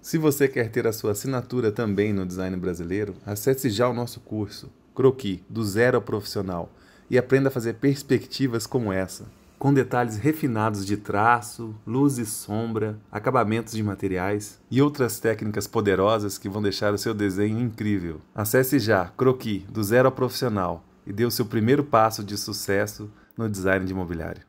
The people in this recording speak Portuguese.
Se você quer ter a sua assinatura também no design brasileiro, acesse já o nosso curso Croqui, do zero ao profissional, e aprenda a fazer perspectivas como essa, com detalhes refinados de traço, luz e sombra, acabamentos de materiais e outras técnicas poderosas que vão deixar o seu desenho incrível. Acesse já Croqui, do zero ao profissional, e dê o seu primeiro passo de sucesso no design de imobiliário.